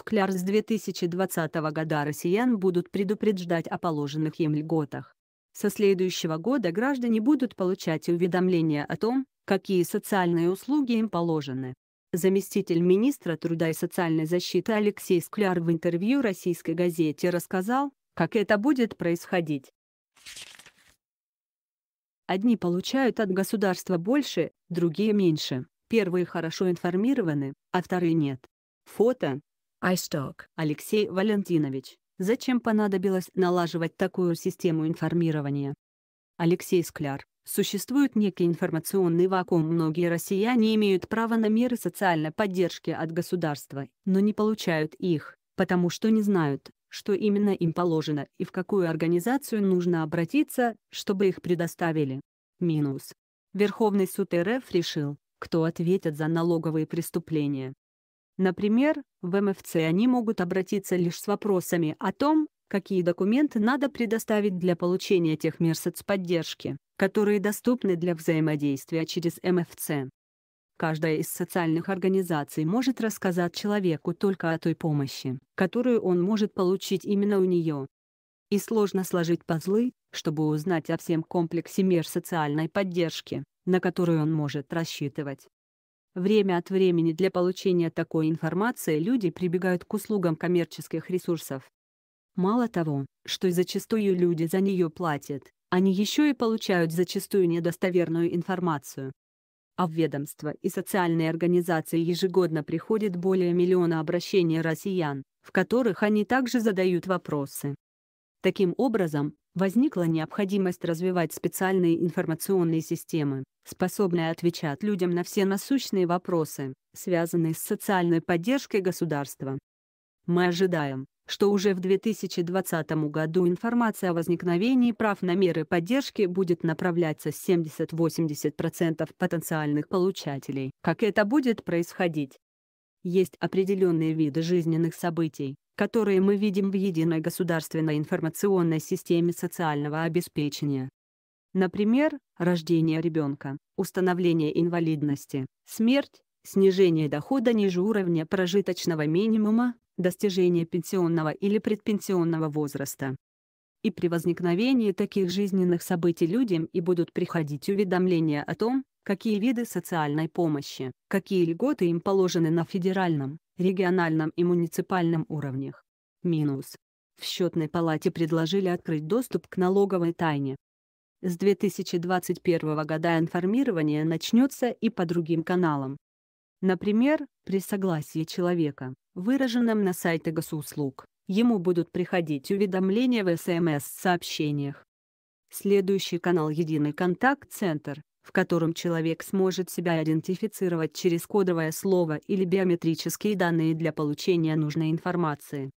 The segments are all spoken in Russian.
Скляр с 2020 года россиян будут предупреждать о положенных им льготах. Со следующего года граждане будут получать уведомления о том, какие социальные услуги им положены. Заместитель министра труда и социальной защиты Алексей Скляр в интервью российской газете рассказал, как это будет происходить. Одни получают от государства больше, другие меньше. Первые хорошо информированы, а вторые нет. Фото iStock. Алексей Валентинович, зачем понадобилось налаживать такую систему информирования? Алексей Скляр. Существует некий информационный вакуум. Многие россияне имеют право на меры социальной поддержки от государства, но не получают их, потому что не знают, что именно им положено и в какую организацию нужно обратиться, чтобы их предоставили. Минус. Верховный суд РФ решил, кто ответит за налоговые преступления. Например, в МФЦ они могут обратиться лишь с вопросами о том, какие документы надо предоставить для получения тех мер соцподдержки, которые доступны для взаимодействия через МФЦ. Каждая из социальных организаций может рассказать человеку только о той помощи, которую он может получить именно у нее. И сложно сложить пазлы, чтобы узнать о всем комплексе мер социальной поддержки, на которую он может рассчитывать. Время от времени для получения такой информации люди прибегают к услугам коммерческих ресурсов. Мало того, что зачастую люди за нее платят, они еще и получают зачастую недостоверную информацию. А в ведомства и социальные организации ежегодно приходит более миллиона обращений россиян, в которых они также задают вопросы. Таким образом, возникла необходимость развивать специальные информационные системы, способные отвечать людям на все насущные вопросы, связанные с социальной поддержкой государства. Мы ожидаем, что уже в 2020 году информация о возникновении прав на меры поддержки будет направляться 70-80% потенциальных получателей. Как это будет происходить? Есть определенные виды жизненных событий, которые мы видим в единой государственной информационной системе социального обеспечения. Например, рождение ребенка, установление инвалидности, смерть, снижение дохода ниже уровня прожиточного минимума, достижение пенсионного или предпенсионного возраста. И при возникновении таких жизненных событий людям и будут приходить уведомления о том, какие виды социальной помощи, какие льготы им положены на федеральном, региональном и муниципальном уровнях. Минус. В счетной палате предложили открыть доступ к налоговой тайне. С 2021 года информирование начнется и по другим каналам. Например, при согласии человека, выраженном на сайте госуслуг, ему будут приходить уведомления в СМС-сообщениях. Эм Следующий канал «Единый контакт-центр» в котором человек сможет себя идентифицировать через кодовое слово или биометрические данные для получения нужной информации.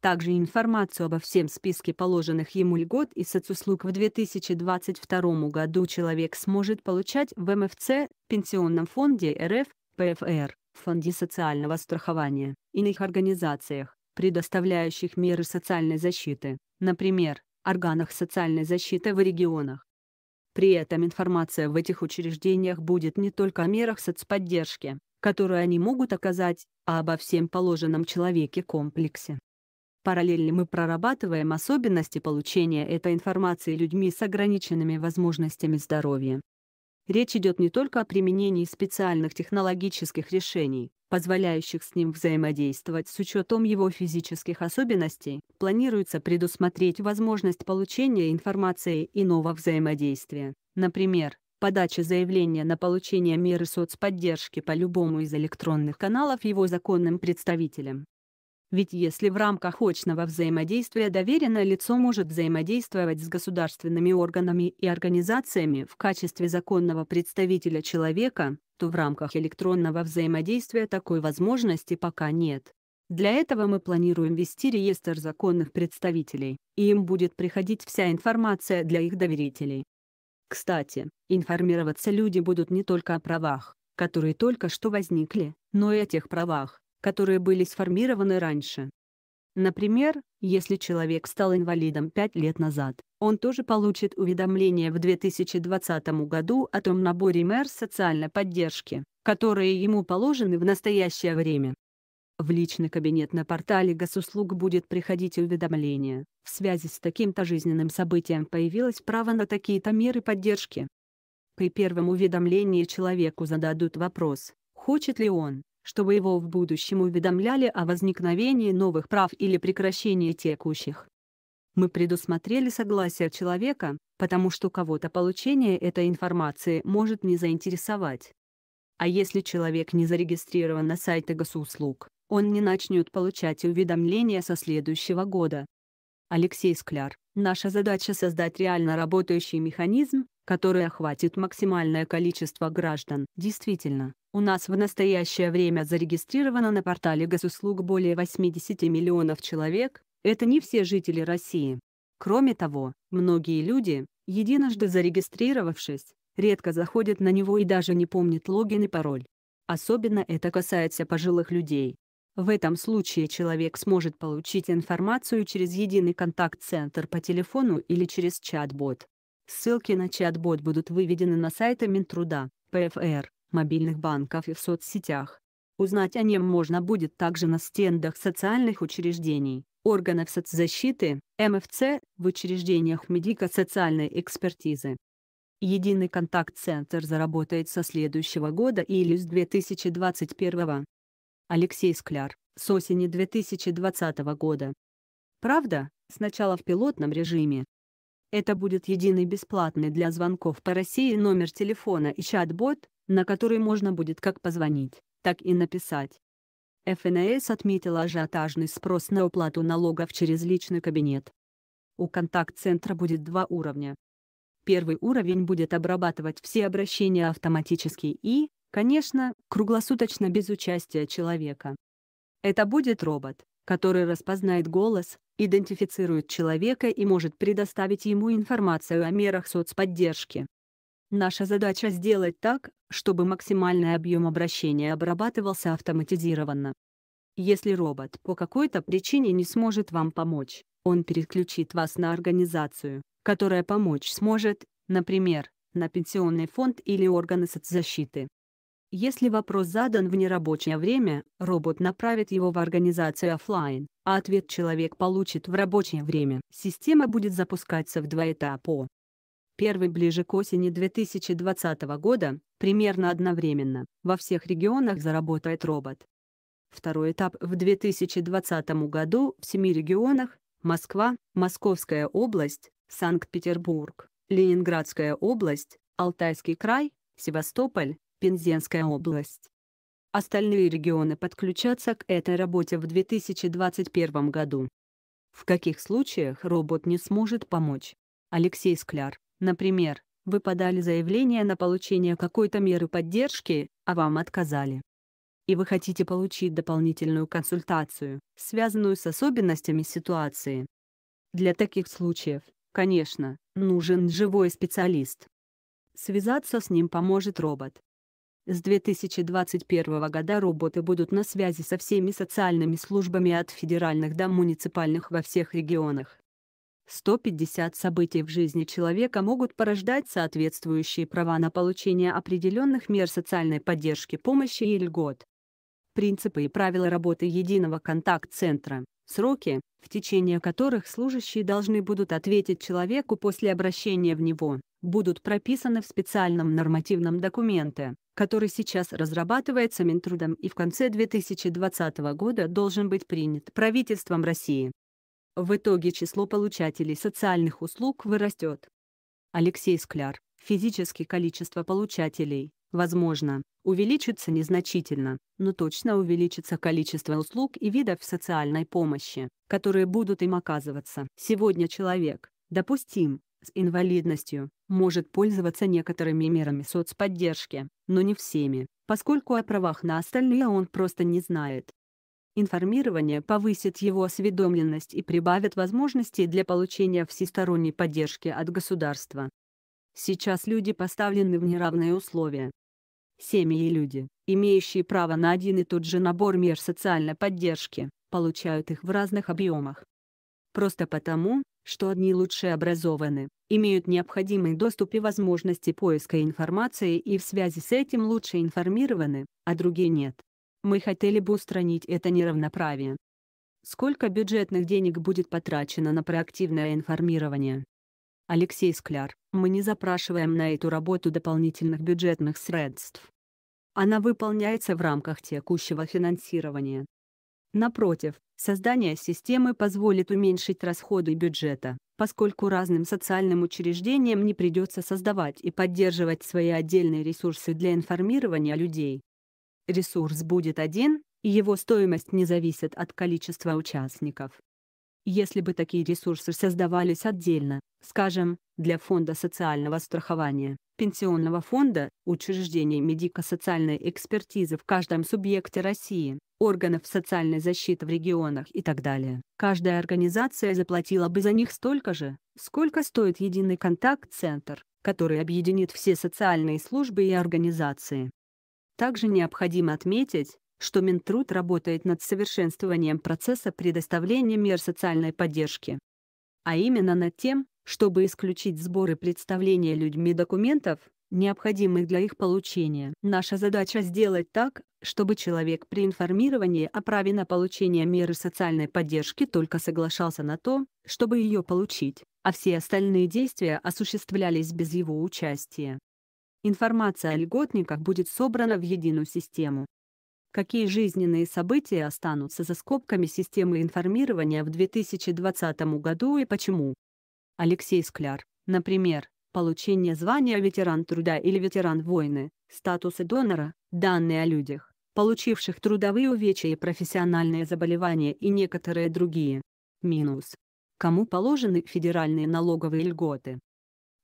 Также информацию обо всем списке положенных ему льгот и соцуслуг в 2022 году человек сможет получать в МФЦ, Пенсионном фонде РФ, ПФР, Фонде социального страхования, иных организациях, предоставляющих меры социальной защиты, например, органах социальной защиты в регионах. При этом информация в этих учреждениях будет не только о мерах соцподдержки, которые они могут оказать, а обо всем положенном человеке комплексе. Параллельно мы прорабатываем особенности получения этой информации людьми с ограниченными возможностями здоровья. Речь идет не только о применении специальных технологических решений, позволяющих с ним взаимодействовать с учетом его физических особенностей, планируется предусмотреть возможность получения информации иного взаимодействия. Например, подача заявления на получение меры соцподдержки по любому из электронных каналов его законным представителям. Ведь если в рамках очного взаимодействия доверенное лицо может взаимодействовать с государственными органами и организациями в качестве законного представителя человека, то в рамках электронного взаимодействия такой возможности пока нет. Для этого мы планируем вести реестр законных представителей, и им будет приходить вся информация для их доверителей. Кстати, информироваться люди будут не только о правах, которые только что возникли, но и о тех правах, которые были сформированы раньше. Например, если человек стал инвалидом 5 лет назад, он тоже получит уведомление в 2020 году о том наборе мер социальной поддержки, которые ему положены в настоящее время. В личный кабинет на портале госуслуг будет приходить уведомление. В связи с таким-то жизненным событием появилось право на такие-то меры поддержки. При первом уведомлении человеку зададут вопрос, хочет ли он, чтобы его в будущем уведомляли о возникновении новых прав или прекращении текущих. Мы предусмотрели согласие человека, потому что кого-то получение этой информации может не заинтересовать. А если человек не зарегистрирован на сайте госуслуг, он не начнет получать уведомления со следующего года. Алексей Скляр, наша задача создать реально работающий механизм, который охватит максимальное количество граждан. Действительно, у нас в настоящее время зарегистрировано на портале госуслуг более 80 миллионов человек, это не все жители России. Кроме того, многие люди, единожды зарегистрировавшись, редко заходят на него и даже не помнят логин и пароль. Особенно это касается пожилых людей. В этом случае человек сможет получить информацию через единый контакт-центр по телефону или через чат-бот. Ссылки на чат-бот будут выведены на сайты Минтруда, ПФР, мобильных банков и в соцсетях. Узнать о нем можно будет также на стендах социальных учреждений, органов соцзащиты, МФЦ, в учреждениях медико-социальной экспертизы. Единый контакт-центр заработает со следующего года или с 2021. Алексей Скляр, с осени 2020 года. Правда, сначала в пилотном режиме, это будет единый бесплатный для звонков по России номер телефона и чат-бот, на который можно будет как позвонить, так и написать. ФНС отметила ажиотажный спрос на уплату налогов через личный кабинет. У контакт-центра будет два уровня. Первый уровень будет обрабатывать все обращения автоматически и, конечно, круглосуточно без участия человека. Это будет робот, который распознает голос, идентифицирует человека и может предоставить ему информацию о мерах соцподдержки. Наша задача сделать так, чтобы максимальный объем обращения обрабатывался автоматизированно. Если робот по какой-то причине не сможет вам помочь, он переключит вас на организацию, которая помочь сможет, например, на пенсионный фонд или органы соцзащиты. Если вопрос задан в нерабочее время, робот направит его в организацию офлайн, а ответ человек получит в рабочее время. Система будет запускаться в два этапа. Первый ближе к осени 2020 года, примерно одновременно, во всех регионах заработает робот. Второй этап в 2020 году в семи регионах – Москва, Московская область, Санкт-Петербург, Ленинградская область, Алтайский край, Севастополь, Пензенская область. Остальные регионы подключатся к этой работе в 2021 году. В каких случаях робот не сможет помочь? Алексей Скляр, например, вы подали заявление на получение какой-то меры поддержки, а вам отказали. И вы хотите получить дополнительную консультацию, связанную с особенностями ситуации. Для таких случаев, конечно, нужен живой специалист. Связаться с ним поможет робот, с 2021 года роботы будут на связи со всеми социальными службами от федеральных до муниципальных во всех регионах. 150 событий в жизни человека могут порождать соответствующие права на получение определенных мер социальной поддержки, помощи и льгот. Принципы и правила работы единого контакт-центра, сроки, в течение которых служащие должны будут ответить человеку после обращения в него, будут прописаны в специальном нормативном документе который сейчас разрабатывается Минтрудом и в конце 2020 года должен быть принят правительством России. В итоге число получателей социальных услуг вырастет. Алексей Скляр. Физически количество получателей, возможно, увеличится незначительно, но точно увеличится количество услуг и видов социальной помощи, которые будут им оказываться. Сегодня человек, допустим, с инвалидностью, может пользоваться некоторыми мерами соцподдержки, но не всеми, поскольку о правах на остальные он просто не знает. Информирование повысит его осведомленность и прибавит возможностей для получения всесторонней поддержки от государства. Сейчас люди поставлены в неравные условия. Семьи и люди, имеющие право на один и тот же набор мер социальной поддержки, получают их в разных объемах. Просто потому, что одни лучше образованы, имеют необходимый доступ и возможности поиска информации и в связи с этим лучше информированы, а другие нет. Мы хотели бы устранить это неравноправие. Сколько бюджетных денег будет потрачено на проактивное информирование? Алексей Скляр, мы не запрашиваем на эту работу дополнительных бюджетных средств. Она выполняется в рамках текущего финансирования. Напротив, создание системы позволит уменьшить расходы бюджета поскольку разным социальным учреждениям не придется создавать и поддерживать свои отдельные ресурсы для информирования людей. Ресурс будет один, и его стоимость не зависит от количества участников. Если бы такие ресурсы создавались отдельно, скажем, для фонда социального страхования, пенсионного фонда, учреждений медико-социальной экспертизы в каждом субъекте России, органов социальной защиты в регионах и так далее. Каждая организация заплатила бы за них столько же, сколько стоит единый контакт-центр, который объединит все социальные службы и организации. Также необходимо отметить, что Минтруд работает над совершенствованием процесса предоставления мер социальной поддержки. А именно над тем, чтобы исключить сборы представления людьми документов, необходимых для их получения. Наша задача сделать так, чтобы человек при информировании о праве на получение меры социальной поддержки только соглашался на то, чтобы ее получить, а все остальные действия осуществлялись без его участия. Информация о льготниках будет собрана в единую систему. Какие жизненные события останутся за скобками системы информирования в 2020 году и почему? Алексей Скляр, например, получение звания ветеран труда или ветеран войны, статусы донора, данные о людях, получивших трудовые увечья и профессиональные заболевания и некоторые другие. Минус. Кому положены федеральные налоговые льготы?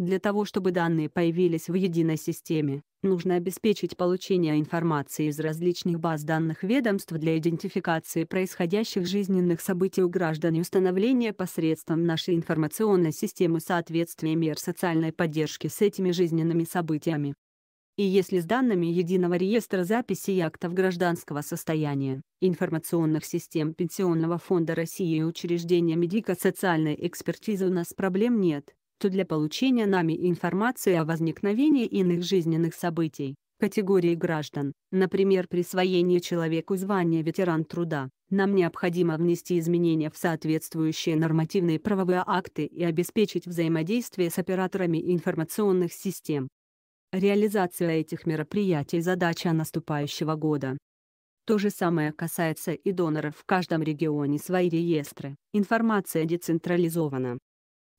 Для того, чтобы данные появились в единой системе, нужно обеспечить получение информации из различных баз данных ведомств для идентификации происходящих жизненных событий у граждан и установления посредством нашей информационной системы соответствия мер социальной поддержки с этими жизненными событиями. И если с данными единого реестра записи и актов гражданского состояния, информационных систем Пенсионного фонда России и учреждениями дико-социальной экспертизы у нас проблем нет, то для получения нами информации о возникновении иных жизненных событий, категории граждан, например присвоение человеку звания ветеран труда, нам необходимо внести изменения в соответствующие нормативные правовые акты и обеспечить взаимодействие с операторами информационных систем. Реализация этих мероприятий – задача наступающего года. То же самое касается и доноров в каждом регионе свои реестры, информация децентрализована.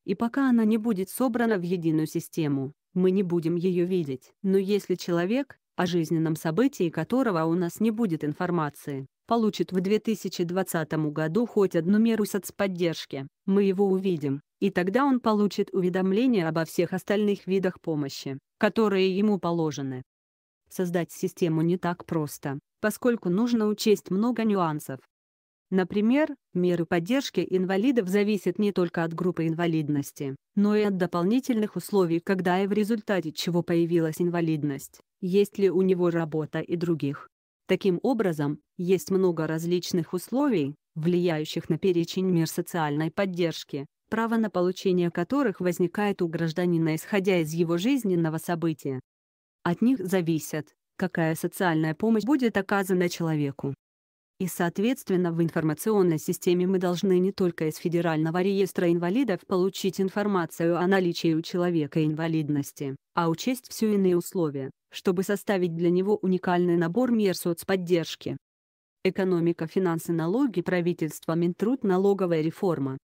И пока она не будет собрана в единую систему, мы не будем ее видеть. Но если человек, о жизненном событии которого у нас не будет информации, получит в 2020 году хоть одну меру соцподдержки, мы его увидим, и тогда он получит уведомление обо всех остальных видах помощи, которые ему положены. Создать систему не так просто, поскольку нужно учесть много нюансов, Например, меры поддержки инвалидов зависят не только от группы инвалидности, но и от дополнительных условий, когда и в результате чего появилась инвалидность, есть ли у него работа и других. Таким образом, есть много различных условий, влияющих на перечень мер социальной поддержки, право на получение которых возникает у гражданина исходя из его жизненного события. От них зависят, какая социальная помощь будет оказана человеку. И, соответственно, в информационной системе мы должны не только из Федерального реестра инвалидов получить информацию о наличии у человека инвалидности, а учесть все иные условия, чтобы составить для него уникальный набор мер соцподдержки. Экономика, финансы, налоги, правительство, Минтруд, налоговая реформа,